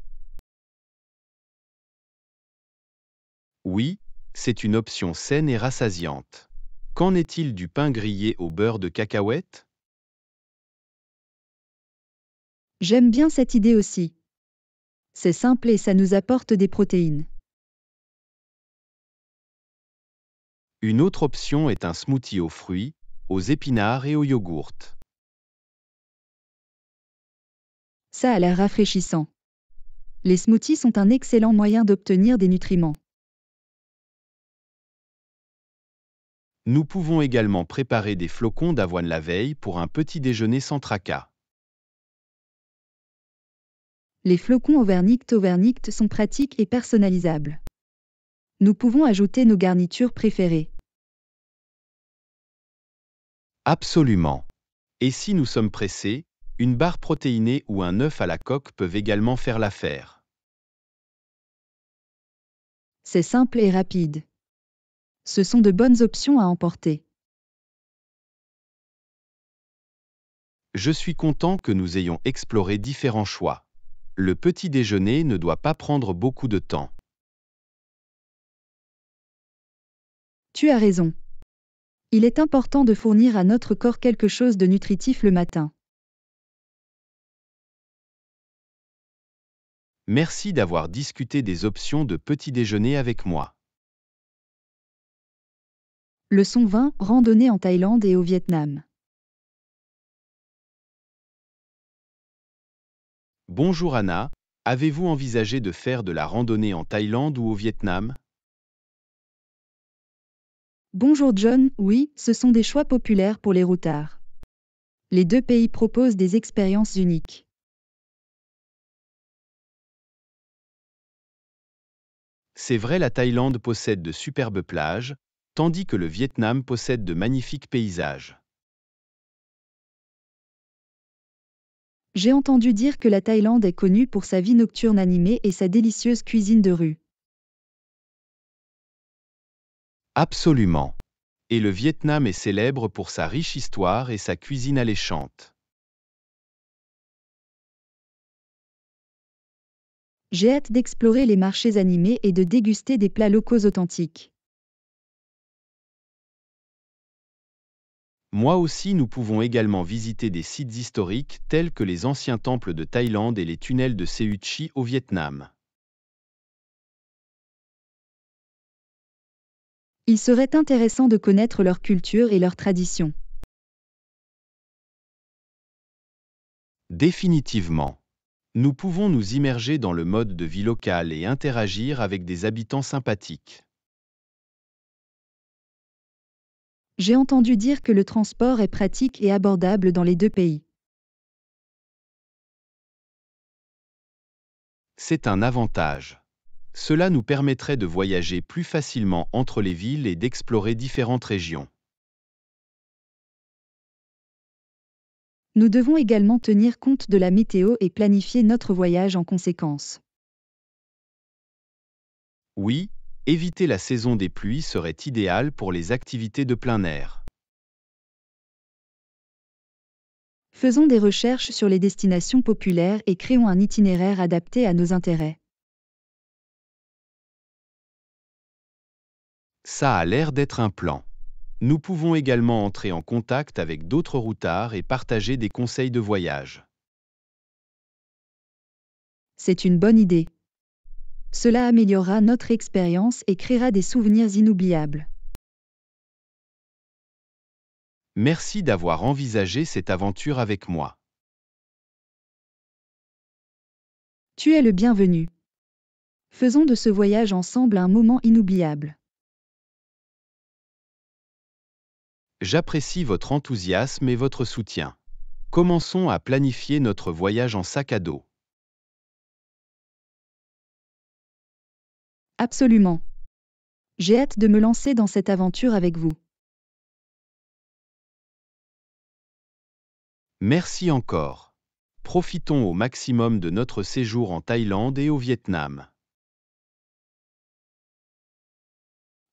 Oui, c'est une option saine et rassasiante. Qu'en est-il du pain grillé au beurre de cacahuète J'aime bien cette idée aussi. C'est simple et ça nous apporte des protéines. Une autre option est un smoothie aux fruits, aux épinards et au yogourt. Ça a l'air rafraîchissant. Les smoothies sont un excellent moyen d'obtenir des nutriments. Nous pouvons également préparer des flocons d'avoine la veille pour un petit déjeuner sans tracas. Les flocons Auvernict Auvernict sont pratiques et personnalisables. Nous pouvons ajouter nos garnitures préférées. Absolument. Et si nous sommes pressés, une barre protéinée ou un œuf à la coque peuvent également faire l'affaire. C'est simple et rapide. Ce sont de bonnes options à emporter. Je suis content que nous ayons exploré différents choix. Le petit déjeuner ne doit pas prendre beaucoup de temps. Tu as raison. Il est important de fournir à notre corps quelque chose de nutritif le matin. Merci d'avoir discuté des options de petit déjeuner avec moi. Leçon 20, randonnée en Thaïlande et au Vietnam. Bonjour Anna, avez-vous envisagé de faire de la randonnée en Thaïlande ou au Vietnam Bonjour John, oui, ce sont des choix populaires pour les routards. Les deux pays proposent des expériences uniques. C'est vrai la Thaïlande possède de superbes plages, tandis que le Vietnam possède de magnifiques paysages. J'ai entendu dire que la Thaïlande est connue pour sa vie nocturne animée et sa délicieuse cuisine de rue. Absolument. Et le Vietnam est célèbre pour sa riche histoire et sa cuisine alléchante. J'ai hâte d'explorer les marchés animés et de déguster des plats locaux authentiques. Moi aussi, nous pouvons également visiter des sites historiques tels que les anciens temples de Thaïlande et les tunnels de Chi au Vietnam. Il serait intéressant de connaître leur culture et leurs traditions. Définitivement. Nous pouvons nous immerger dans le mode de vie local et interagir avec des habitants sympathiques. J'ai entendu dire que le transport est pratique et abordable dans les deux pays. C'est un avantage. Cela nous permettrait de voyager plus facilement entre les villes et d'explorer différentes régions. Nous devons également tenir compte de la météo et planifier notre voyage en conséquence. Oui, éviter la saison des pluies serait idéal pour les activités de plein air. Faisons des recherches sur les destinations populaires et créons un itinéraire adapté à nos intérêts. Ça a l'air d'être un plan. Nous pouvons également entrer en contact avec d'autres routards et partager des conseils de voyage. C'est une bonne idée. Cela améliorera notre expérience et créera des souvenirs inoubliables. Merci d'avoir envisagé cette aventure avec moi. Tu es le bienvenu. Faisons de ce voyage ensemble un moment inoubliable. J'apprécie votre enthousiasme et votre soutien. Commençons à planifier notre voyage en sac à dos. Absolument. J'ai hâte de me lancer dans cette aventure avec vous. Merci encore. Profitons au maximum de notre séjour en Thaïlande et au Vietnam.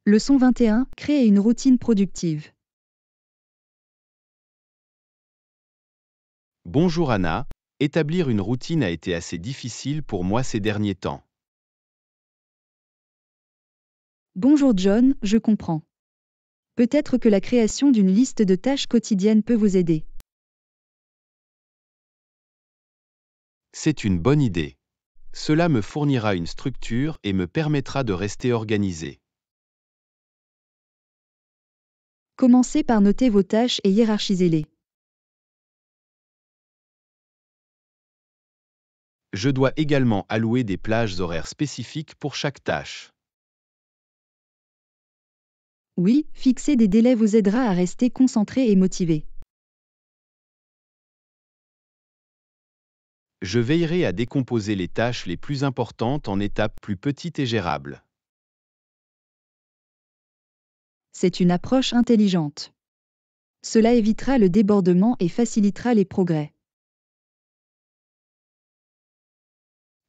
Leçon 21. Créer une routine productive. Bonjour Anna, établir une routine a été assez difficile pour moi ces derniers temps. Bonjour John, je comprends. Peut-être que la création d'une liste de tâches quotidiennes peut vous aider. C'est une bonne idée. Cela me fournira une structure et me permettra de rester organisé. Commencez par noter vos tâches et hiérarchisez-les. je dois également allouer des plages horaires spécifiques pour chaque tâche. Oui, fixer des délais vous aidera à rester concentré et motivé. Je veillerai à décomposer les tâches les plus importantes en étapes plus petites et gérables. C'est une approche intelligente. Cela évitera le débordement et facilitera les progrès.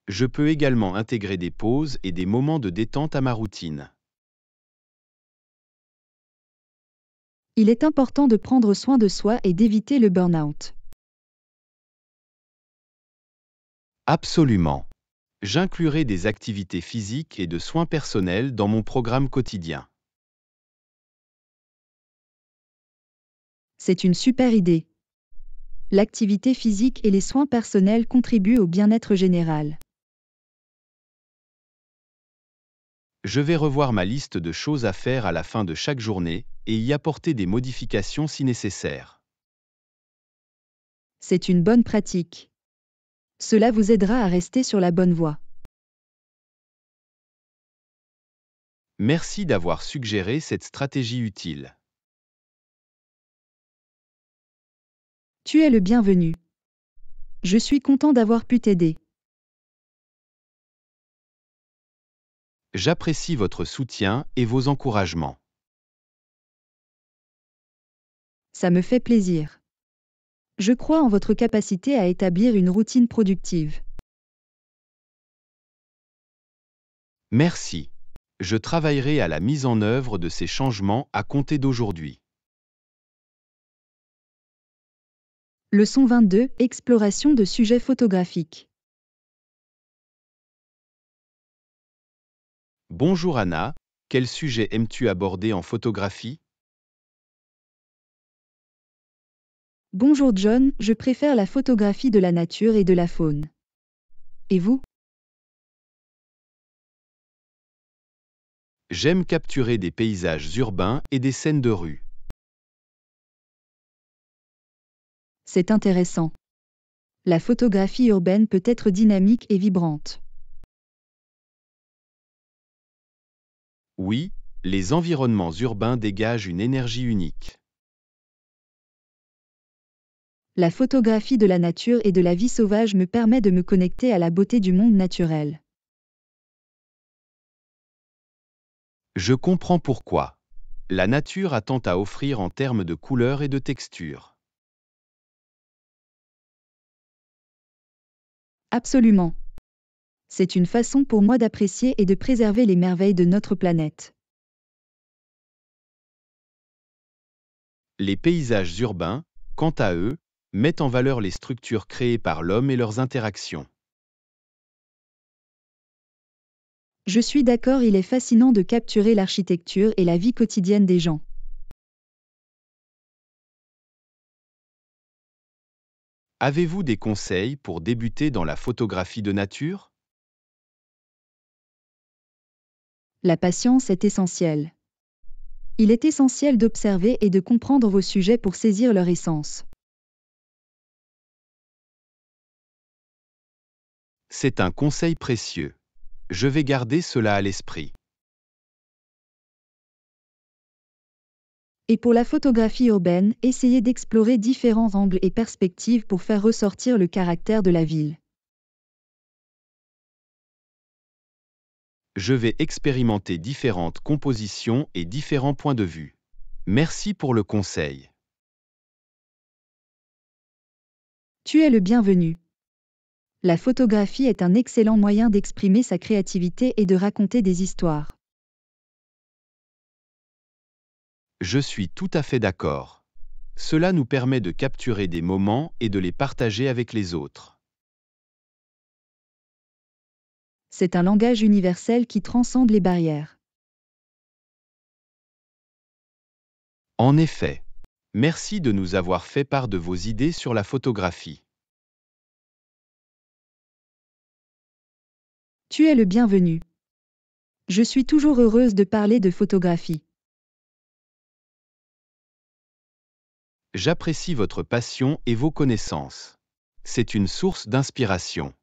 Je peux également intégrer des pauses et des moments de détente à ma routine. Il est important de prendre soin de soi et d'éviter le burn-out. Absolument. J'inclurai des activités physiques et de soins personnels dans mon programme quotidien. C'est une super idée. L'activité physique et les soins personnels contribuent au bien-être général. je vais revoir ma liste de choses à faire à la fin de chaque journée et y apporter des modifications si nécessaire. C'est une bonne pratique. Cela vous aidera à rester sur la bonne voie. Merci d'avoir suggéré cette stratégie utile. Tu es le bienvenu. Je suis content d'avoir pu t'aider. J'apprécie votre soutien et vos encouragements. Ça me fait plaisir. Je crois en votre capacité à établir une routine productive. Merci. Je travaillerai à la mise en œuvre de ces changements à compter d'aujourd'hui. Leçon 22. Exploration de sujets photographiques. Bonjour Anna, quel sujet aimes-tu aborder en photographie Bonjour John, je préfère la photographie de la nature et de la faune. Et vous J'aime capturer des paysages urbains et des scènes de rue. C'est intéressant. La photographie urbaine peut être dynamique et vibrante. Oui, les environnements urbains dégagent une énergie unique. La photographie de la nature et de la vie sauvage me permet de me connecter à la beauté du monde naturel. Je comprends pourquoi. La nature a tant à offrir en termes de couleurs et de textures. Absolument c'est une façon pour moi d'apprécier et de préserver les merveilles de notre planète. Les paysages urbains, quant à eux, mettent en valeur les structures créées par l'homme et leurs interactions. Je suis d'accord, il est fascinant de capturer l'architecture et la vie quotidienne des gens. Avez-vous des conseils pour débuter dans la photographie de nature La patience est essentielle. Il est essentiel d'observer et de comprendre vos sujets pour saisir leur essence. C'est un conseil précieux. Je vais garder cela à l'esprit. Et pour la photographie urbaine, essayez d'explorer différents angles et perspectives pour faire ressortir le caractère de la ville. je vais expérimenter différentes compositions et différents points de vue. Merci pour le conseil. Tu es le bienvenu. La photographie est un excellent moyen d'exprimer sa créativité et de raconter des histoires. Je suis tout à fait d'accord. Cela nous permet de capturer des moments et de les partager avec les autres. c'est un langage universel qui transcende les barrières. En effet, merci de nous avoir fait part de vos idées sur la photographie. Tu es le bienvenu. Je suis toujours heureuse de parler de photographie. J'apprécie votre passion et vos connaissances. C'est une source d'inspiration.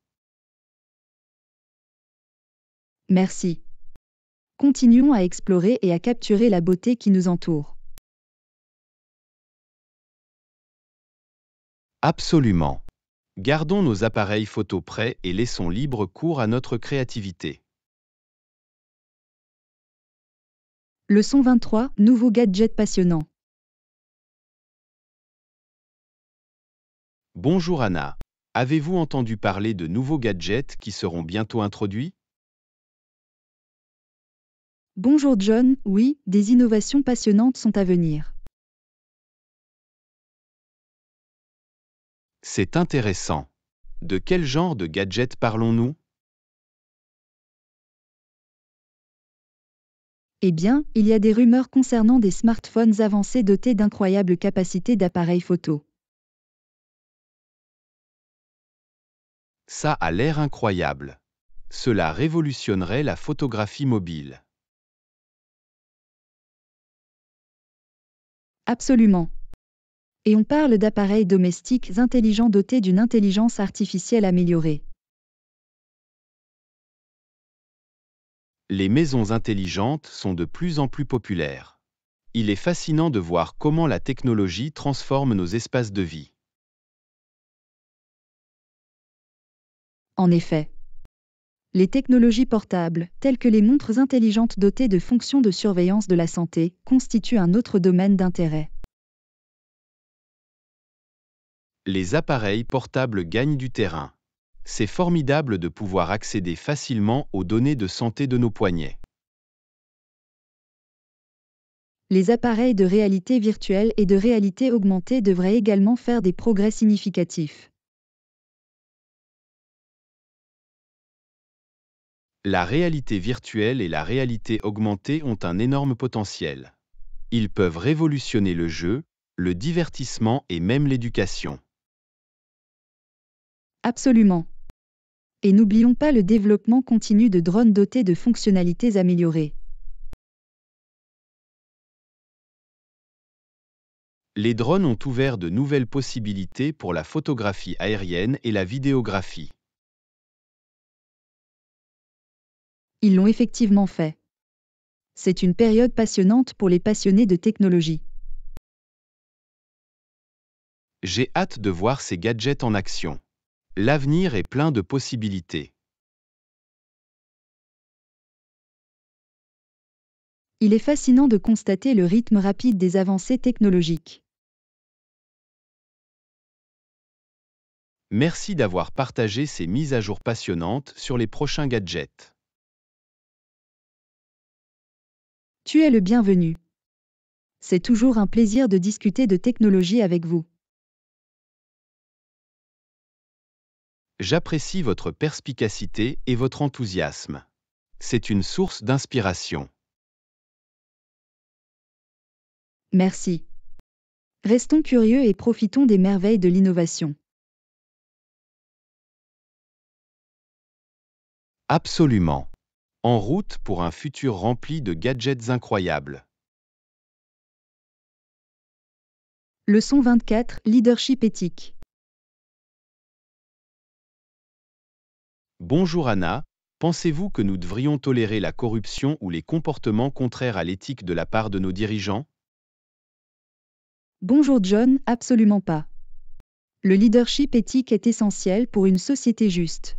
Merci. Continuons à explorer et à capturer la beauté qui nous entoure. Absolument. Gardons nos appareils photo prêts et laissons libre cours à notre créativité. Leçon 23, nouveau gadget passionnant. Bonjour Anna. Avez-vous entendu parler de nouveaux gadgets qui seront bientôt introduits Bonjour John, oui, des innovations passionnantes sont à venir. C'est intéressant. De quel genre de gadget parlons-nous Eh bien, il y a des rumeurs concernant des smartphones avancés dotés d'incroyables capacités d'appareils photo. Ça a l'air incroyable. Cela révolutionnerait la photographie mobile. Absolument. Et on parle d'appareils domestiques intelligents dotés d'une intelligence artificielle améliorée. Les maisons intelligentes sont de plus en plus populaires. Il est fascinant de voir comment la technologie transforme nos espaces de vie. En effet. Les technologies portables, telles que les montres intelligentes dotées de fonctions de surveillance de la santé, constituent un autre domaine d'intérêt. Les appareils portables gagnent du terrain. C'est formidable de pouvoir accéder facilement aux données de santé de nos poignets. Les appareils de réalité virtuelle et de réalité augmentée devraient également faire des progrès significatifs. La réalité virtuelle et la réalité augmentée ont un énorme potentiel. Ils peuvent révolutionner le jeu, le divertissement et même l'éducation. Absolument. Et n'oublions pas le développement continu de drones dotés de fonctionnalités améliorées. Les drones ont ouvert de nouvelles possibilités pour la photographie aérienne et la vidéographie. Ils l'ont effectivement fait. C'est une période passionnante pour les passionnés de technologie. J'ai hâte de voir ces gadgets en action. L'avenir est plein de possibilités. Il est fascinant de constater le rythme rapide des avancées technologiques. Merci d'avoir partagé ces mises à jour passionnantes sur les prochains gadgets. Tu es le bienvenu. C'est toujours un plaisir de discuter de technologie avec vous. J'apprécie votre perspicacité et votre enthousiasme. C'est une source d'inspiration. Merci. Restons curieux et profitons des merveilles de l'innovation. Absolument. En route pour un futur rempli de gadgets incroyables. Leçon 24 Leadership éthique. Bonjour Anna, pensez-vous que nous devrions tolérer la corruption ou les comportements contraires à l'éthique de la part de nos dirigeants Bonjour John, absolument pas. Le leadership éthique est essentiel pour une société juste.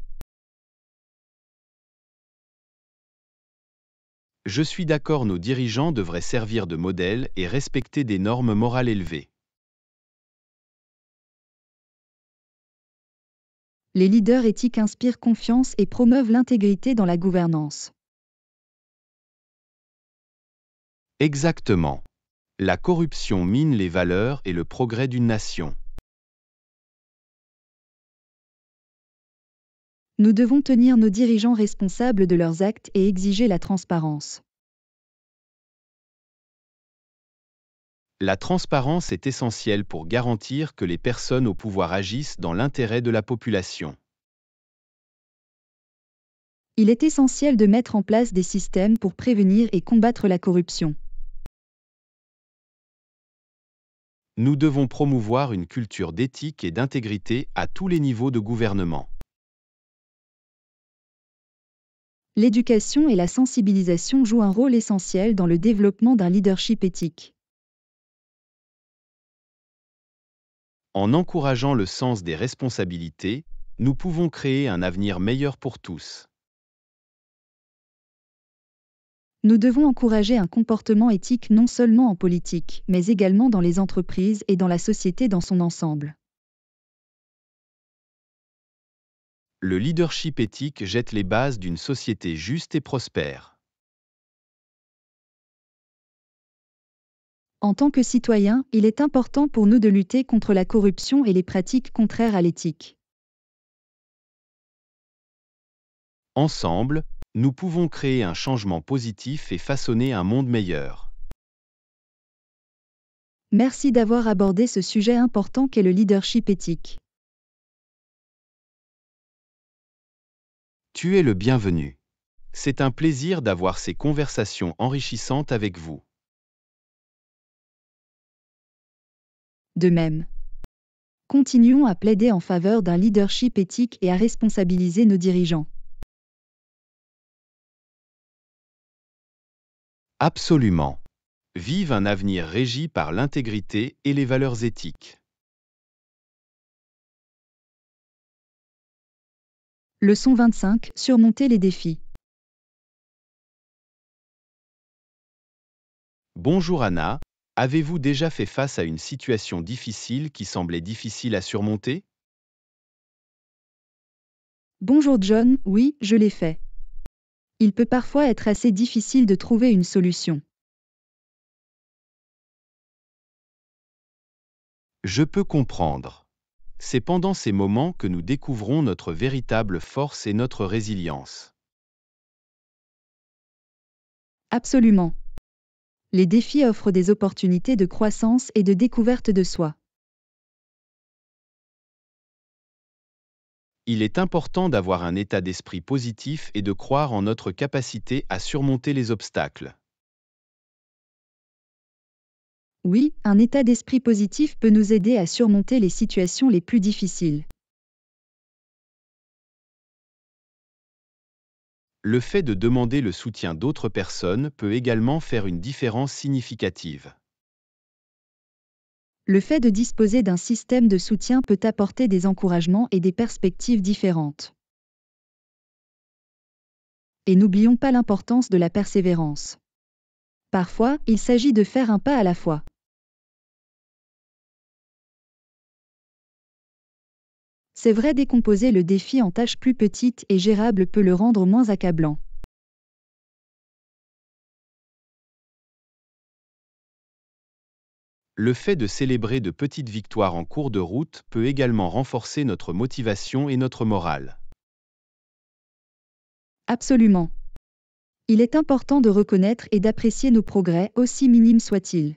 Je suis d'accord, nos dirigeants devraient servir de modèle et respecter des normes morales élevées. Les leaders éthiques inspirent confiance et promeuvent l'intégrité dans la gouvernance. Exactement. La corruption mine les valeurs et le progrès d'une nation. Nous devons tenir nos dirigeants responsables de leurs actes et exiger la transparence. La transparence est essentielle pour garantir que les personnes au pouvoir agissent dans l'intérêt de la population. Il est essentiel de mettre en place des systèmes pour prévenir et combattre la corruption. Nous devons promouvoir une culture d'éthique et d'intégrité à tous les niveaux de gouvernement. l'éducation et la sensibilisation jouent un rôle essentiel dans le développement d'un leadership éthique. En encourageant le sens des responsabilités, nous pouvons créer un avenir meilleur pour tous. Nous devons encourager un comportement éthique non seulement en politique, mais également dans les entreprises et dans la société dans son ensemble. le leadership éthique jette les bases d'une société juste et prospère. En tant que citoyens, il est important pour nous de lutter contre la corruption et les pratiques contraires à l'éthique. Ensemble, nous pouvons créer un changement positif et façonner un monde meilleur. Merci d'avoir abordé ce sujet important qu'est le leadership éthique. Tu es le bienvenu. C'est un plaisir d'avoir ces conversations enrichissantes avec vous. De même, continuons à plaider en faveur d'un leadership éthique et à responsabiliser nos dirigeants. Absolument. Vive un avenir régi par l'intégrité et les valeurs éthiques. Leçon 25 Surmonter les défis. Bonjour Anna, avez-vous déjà fait face à une situation difficile qui semblait difficile à surmonter Bonjour John, oui, je l'ai fait. Il peut parfois être assez difficile de trouver une solution. Je peux comprendre. C'est pendant ces moments que nous découvrons notre véritable force et notre résilience. Absolument. Les défis offrent des opportunités de croissance et de découverte de soi. Il est important d'avoir un état d'esprit positif et de croire en notre capacité à surmonter les obstacles. Oui, un état d'esprit positif peut nous aider à surmonter les situations les plus difficiles. Le fait de demander le soutien d'autres personnes peut également faire une différence significative. Le fait de disposer d'un système de soutien peut apporter des encouragements et des perspectives différentes. Et n'oublions pas l'importance de la persévérance. Parfois, il s'agit de faire un pas à la fois. C'est vrai décomposer le défi en tâches plus petites et gérables peut le rendre moins accablant. Le fait de célébrer de petites victoires en cours de route peut également renforcer notre motivation et notre morale. Absolument il est important de reconnaître et d'apprécier nos progrès, aussi minimes soient-ils.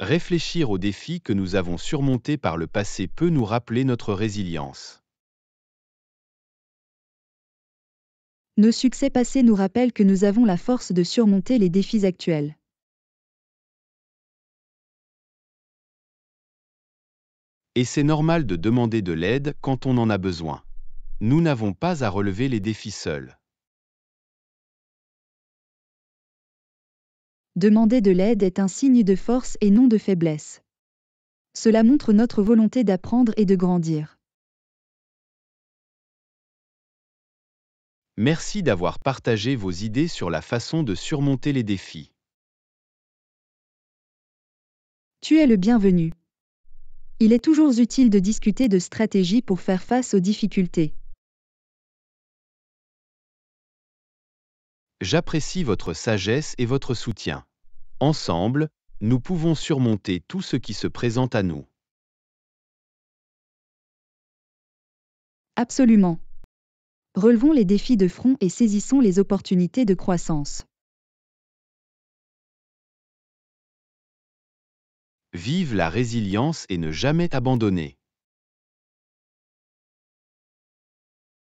Réfléchir aux défis que nous avons surmontés par le passé peut nous rappeler notre résilience. Nos succès passés nous rappellent que nous avons la force de surmonter les défis actuels. Et c'est normal de demander de l'aide quand on en a besoin nous n'avons pas à relever les défis seuls. Demander de l'aide est un signe de force et non de faiblesse. Cela montre notre volonté d'apprendre et de grandir. Merci d'avoir partagé vos idées sur la façon de surmonter les défis. Tu es le bienvenu. Il est toujours utile de discuter de stratégies pour faire face aux difficultés. J'apprécie votre sagesse et votre soutien. Ensemble, nous pouvons surmonter tout ce qui se présente à nous. Absolument. Relevons les défis de front et saisissons les opportunités de croissance. Vive la résilience et ne jamais abandonner.